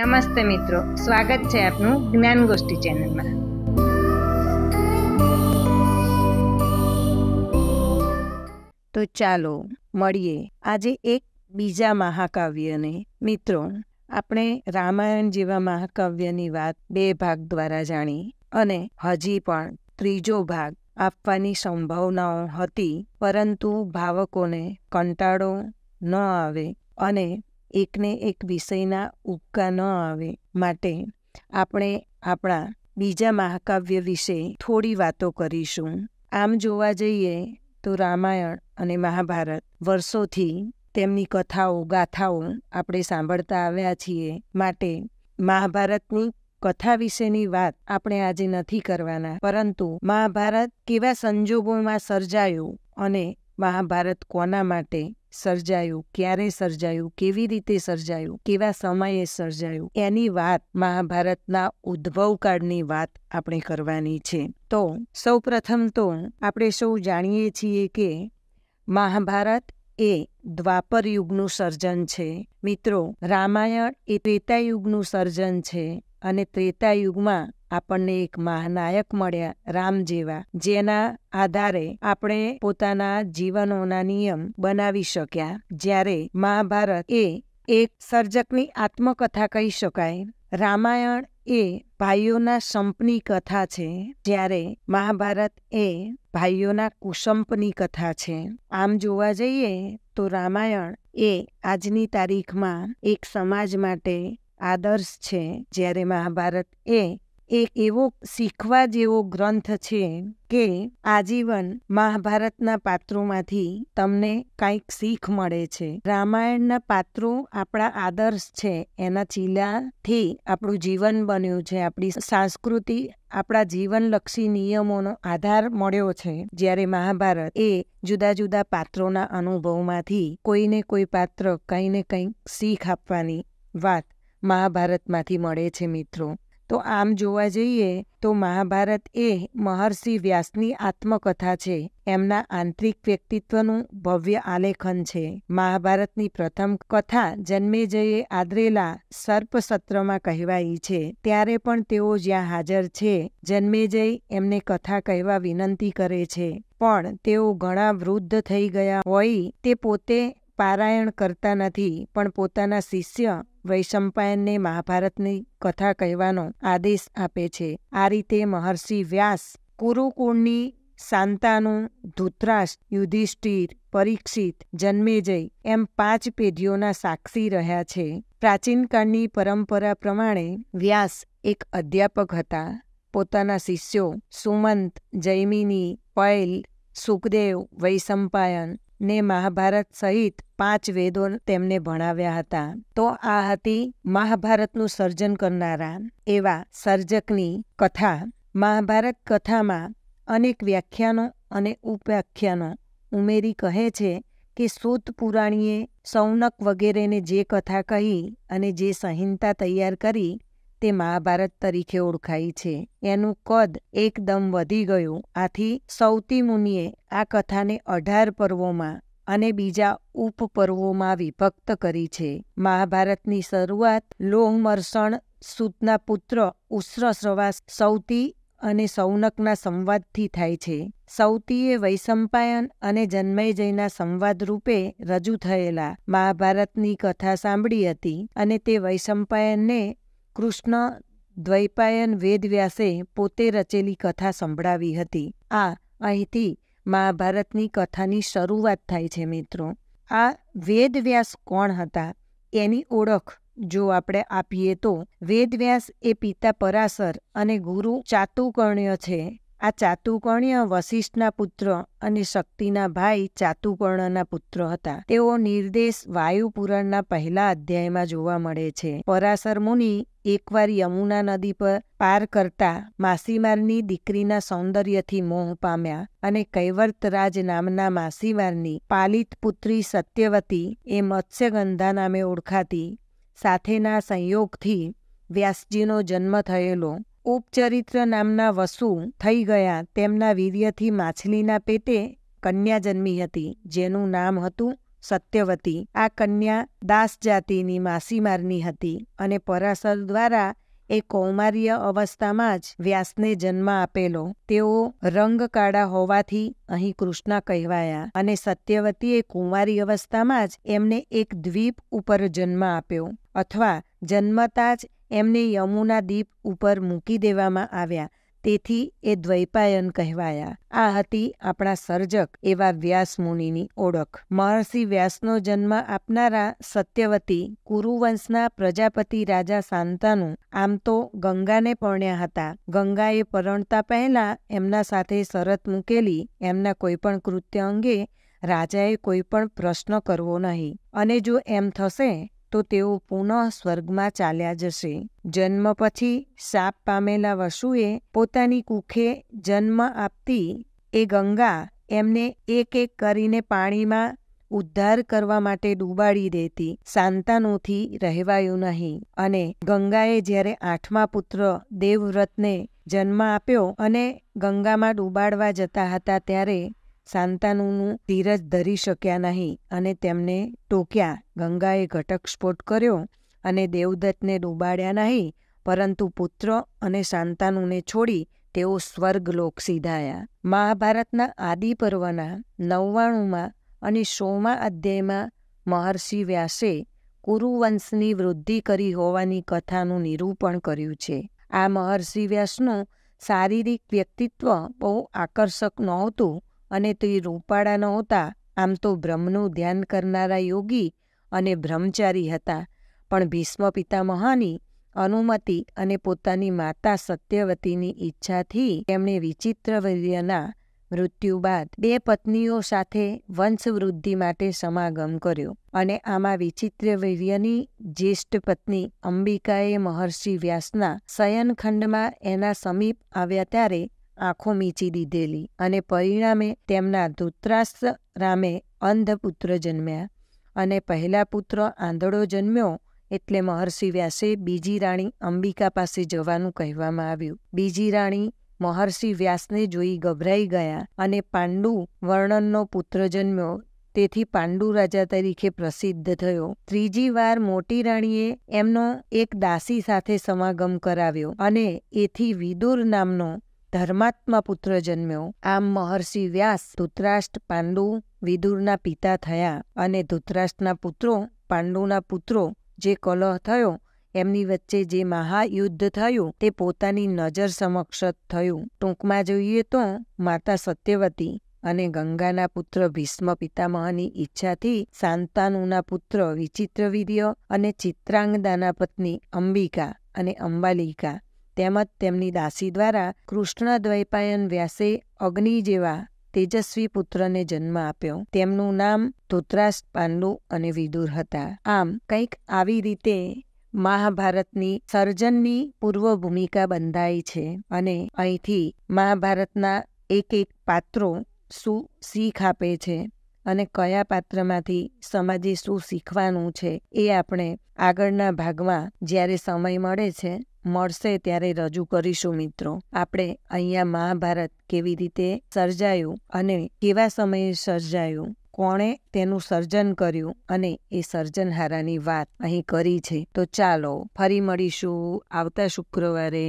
નમસ્તે મિત્રો સ્વાગત છે આપનું જ્ઞાન ગોષ્ઠી ચેનલમાં તો ચાલો મળીએ આજે એક બીજા મહાકાવ્યને મિત્રો આપણે રામાયણ જેવા મહાકાવ્યની વાત બે ભાગ દ્વારા જાણી અને હજી પણ ત્રીજો ભાગ આપવાની સંભાવનાઓ હતી પરંતુ ભાવકોને કંટાળો ન આવે અને એકને એક વિષયના ઉબકા ન આવે માટે આપણે આપણા બીજા મહાકાવ્ય વિશે થોડી વાતો કરીશું આમ જોવા જઈએ તો રામાયણ અને મહાભારત વર્ષોથી તેમની કથાઓ ગાથાઓ આપણે સાંભળતા આવ્યા છીએ માટે મહાભારતની કથા વિશેની વાત આપણે આજે નથી કરવાના પરંતુ મહાભારત કેવા સંજોગોમાં સર્જાયું અને મહાભારત કોના માટે સર્જાયું ક્યારે સર્જાયું કેવી રીતે સર્જાયું કેવા સમયે સર્જાયું એની વાત મહાભારતના ઉદ્ભવ કાળની વાત આપણે કરવાની છે તો સૌપ્રથમ તો આપણે સૌ જાણીએ છીએ કે મહાભારત એ દ્વાપર યુગનું સર્જન છે મિત્રો રામાયણ એ ત્રેતા યુગનું સર્જન છે અને ત્રેતા યુગમાં આપણને એક મહાનાયક મળ્યા રામ જેવા જેના આધારે આપણે પોતાના જીવનોના નિયમ બનાવી શક્યા જ્યારે મહાભારત એ એક સર્જકની આત્મકથા કહી શકાય રામાયણ એ ભાઈઓના સંપની કથા છે જ્યારે મહાભારત એ ભાઈઓના કુસંપની કથા છે આમ જોવા જઈએ તો રામાયણ એ આજની તારીખમાં એક સમાજ માટે આદર્શ છે જ્યારે મહાભારત એ એક એવો શીખવા જેવો ગ્રંથ છે કે આજીવન મહાભારતના પાત્રોમાંથી તમને કાંઈક શીખ મળે છે રામાયણના પાત્રો આપણા આદર્શ છે એના ચીલાથી આપણું જીવન બન્યું છે આપણી સંસ્કૃતિ આપણા જીવનલક્ષી નિયમોનો આધાર મળ્યો છે જ્યારે મહાભારત એ જુદા જુદા પાત્રોના અનુભવમાંથી કોઈને કોઈ પાત્ર કંઈ ને કંઈક શીખ આપવાની વાત મહાભારતમાંથી મળે છે મિત્રો તો આમ જોવા જઈએ તો મહાભારત એ મહર્ષિ વ્યાસની આત્મકથા છે એમના આંતરિક વ્યક્તિત્વનું ભવ્ય આલેખન છે મહાભારતની પ્રથમ કથા જન્મેજયે આદરેલા સર્પસત્રમાં સત્રમાં કહેવાઈ છે ત્યારે પણ તેઓ જ્યાં હાજર છે જન્મેજય એમને કથા કહેવા વિનંતી કરે છે પણ તેઓ ઘણા વૃદ્ધ થઈ ગયા હોય તે પોતે પારાયણ કરતા નથી પણ પોતાના શિષ્ય વૈશંપાયનને મહાભારતની કથા કહેવાનો આદેશ આપે છે આ રીતે મહર્ષિ વ્યાસ કુરુકુળની શાંતાનુ ધૂતરાષ્ટ્ર યુધિષ્ઠિર પરીક્ષિત જન્મેજય એમ પાંચ પેઢીઓના સાક્ષી રહ્યા છે પ્રાચીનકાળની પરંપરા પ્રમાણે વ્યાસ એક અધ્યાપક હતા પોતાના શિષ્યો સુમંત જૈમિની પૈલ સુખદેવ વૈસંપાયન ને મહાભારત સહિત પાંચ વેદો તેમને ભણાવ્યા હતા તો આ હતી મહાભારતનું સર્જન કરનારા એવા સર્જકની કથા મહાભારત કથામાં અનેક વ્યાખ્યાનો અને ઉપવ્યાખ્યાનો ઉમેરી કહે છે કે સૂત પુરાણીએ સૌનક વગેરેને જે કથા કહી અને જે સંહિતા તૈયાર કરી તે મહાભારત તરીકે ઓળખાય છે એનું કદ એકદમ વધી ગયું આથી સૌતી મુનિએ આ કથાને અઢાર પર્વોમાં અને બીજા ઉપપર્વોમાં વિભક્ત કરી છે મહાભારતની શરૂઆત લોહમર્ષણ સૂતના પુત્ર ઉષ્રશ્રવાસ સૌતી અને સૌનકના સંવાદથી થાય છે સૌતીએ વૈસંપાયન અને જન્મયજયના સંવાદ રૂપે રજૂ થયેલા મહાભારતની કથા સાંભળી હતી અને તે વૈસંપાયનને કૃષ્ણ દ્વૈપાયન વેદવ્યાસે પોતે રચેલી કથા સંભળાવી હતી આ અહીંથી મહાભારતની કથાની શરૂઆત થાય છે મિત્રો આ વેદવ્યાસ કોણ હતા એની ઓળખ જો આપણે આપીએ તો વેદવ્યાસ એ પિતા પરાશર અને ગુરુ ચાતુકર્ણ્ય છે આ ચાતુકર્ણ્ય વશિષ્ઠના પુત્ર અને શક્તિના ભાઈ ચાતુકર્ણના પુત્ર હતા તેઓ નિર્દેશ વાયુપુરાણના પહેલા અધ્યાયમાં જોવા મળે છે પરાશર મુનિ એકવાર યમુના નદી પર પાર કરતા માસીમારની દીકરીના સૌંદર્યથી મોહ પામ્યા અને કૈવર્તરાજ નામના માસીમારની પાલિત પુત્રી સત્યવતી એ મત્સ્યગંધા નામે ઓળખાતી સાથેના સંયોગથી વ્યાસજીનો જન્મ થયેલો ઉપચરિત્ર નામના વસુ થઈ ગયા તેમના વીર્યથી માછલીના પેટે કન્યા જન્મી હતી જેનું નામ હતું સત્યવતી આ કન્યા દાસ જાતિની માસીમારની હતી અને પરાશર દ્વારા એ કૌમાર્ય અવસ્થામાં જ વ્યાસને જન્મ આપેલો તેઓ રંગ કાળા હોવાથી અહીં કૃષ્ણ કહેવાયા અને સત્યવતીએ કુંવારી અવસ્થામાં જ એમને એક દ્વીપ ઉપર જન્મ આપ્યો અથવા જન્મતા જ એમને યમુના દ્વીપ ઉપર મૂકી દેવામાં આવ્યા તેથી એ દ્વૈપાયન કહેવાયા આ હતી આપણા સર્જક એવા વ્યાસ મુનિની ઓળખ મહર્ષિ વ્યાસનો જન્મ આપનારા સત્યવતી કુરુવંશના પ્રજાપતિ રાજા શાંતાનું આમ તો ગંગાને પરણ્યા હતા ગંગાએ પરણતા પહેલા એમના સાથે શરત મૂકેલી એમના કોઈપણ કૃત્ય અંગે રાજાએ કોઈ પણ પ્રશ્ન કરવો નહીં અને જો એમ થશે તો તેઓ પુનઃ સ્વર્ગમાં ચાલ્યા જશે જન્મ પછી સાપ પામેલા વસુએ પોતાની કુખે જન્મ આપતી એ ગંગા એમને એક એક કરીને પાણીમાં ઉદ્ધાર કરવા માટે ડૂબાડી દેતી શાંતાનુથી રહેવાયું નહીં અને ગંગાએ જ્યારે આઠમા પુત્ર દેવવ્રતને જન્મ આપ્યો અને ગંગામાં ડૂબાડવા જતા હતા ત્યારે શાંતાનુનું ધીરજ ધરી શક્યા નહીં અને તેમને ટોક્યા ગંગાએ ઘટકસ્ફોટ કર્યો અને દેવદત્તને ડૂબાડ્યા નહીં પરંતુ પુત્ર અને શાંતાનુને છોડી તેઓ સ્વર્ગલોક સીધાયા મહાભારતના આદિ પર્વના નવ્વાણુંમાં અને સોમા અધ્યાયમાં મહર્ષિ વ્યાસે કુરુવંશની વૃદ્ધિ કરી હોવાની કથાનું નિરૂપણ કર્યું છે આ મહર્ષિ વ્યાસનું શારીરિક વ્યક્તિત્વ બહુ આકર્ષક નહોતું અને તે રૂપાળા નહોતા આમ તો બ્રહ્મનું ધ્યાન કરનારા યોગી અને બ્રહ્મચારી હતા પણ ભીષ્મ પિતામહાની અનુમતિ અને પોતાની માતા સત્યવતીની ઈચ્છાથી તેમણે વિચિત્રવીર્યના મૃત્યુ બાદ બે પત્નીઓ સાથે વંશવૃદ્ધિ માટે સમાગમ કર્યો અને આમાં વિચિત્રવીર્યની જ્યેષ્ઠ પત્ની અંબિકાએ મહર્ષિ વ્યાસના શયનખંડમાં એના સમીપ આવ્યા ત્યારે આંખો મીચી દીધેલી અને પરિણામે તેમના ધૂતરાસ્ત્ર રામે અંધપુત્ર જન્મ્યા અને પહેલા પુત્ર આંધળો જન્મ્યો એટલે મહર્ષિ વ્યાસે બીજી રાણી અંબિકા પાસે જવાનું કહેવામાં આવ્યું બીજી રાણી મહર્ષિ વ્યાસને જોઈ ગભરાઈ ગયા અને પાંડુ વર્ણનનો પુત્ર જન્મ્યો તેથી પાંડુ રાજા તરીકે પ્રસિદ્ધ થયો ત્રીજી વાર મોટી રાણીએ એમનો એક દાસી સાથે સમાગમ કરાવ્યો અને એથી વિદુર નામનો ધર્માત્મા પુત્ર જન્મ્યો આમ મહર્ષિ વ્યાસ ધૂતરાષ્ટ્ર પાંડુ વિદુરના પિતા થયા અને ધૂતરાષ્ટ્રના પુત્રો પાંડુના પુત્રો જે કલહ થયો એમની વચ્ચે જે મહાયુદ્ધ થયું તે પોતાની નજર સમક્ષ થયું ટૂંકમાં જોઈએ તો માતા સત્યવતી અને ગંગાના પુત્ર ભીષ્મ પિતામહની ઈચ્છાથી સાંતાનુના પુત્ર વિચિત્રવીર્ય અને ચિત્રાંગદાના પત્ની અંબિકા અને અંબાલિકા તેમજ તેમની દાસી દ્વારા કૃષ્ણ દ્વૈપાયન વ્યાસે અગ્નિ જેવા તેજસ્વી પુત્રને જન્મ આપ્યો તેમનું નામ ધૂતરાષ્ટ્ર પાંડુ અને વિદુર હતા આમ કંઈક આવી રીતે મહાભારતની સર્જનની પૂર્વ ભૂમિકા બંધાઈ છે અને અહીંથી મહાભારતના એક એક પાત્રો શું શીખ આપે છે અને કયા પાત્રમાંથી સમાજે શું શીખવાનું છે એ આપણે આગળના ભાગમાં જ્યારે સમય મળે છે મળશે ત્યારે રજૂ કરીશું મિત્રો આપણે અહીંયા મહાભારત કેવી રીતે સર્જાયું અને કેવા સમયે સર્જાયું કોણે તેનું સર્જન કર્યું અને એ સર્જનહારાની વાત અહીં કરી છે તો ચાલો ફરી મળીશું આવતા શુક્રવારે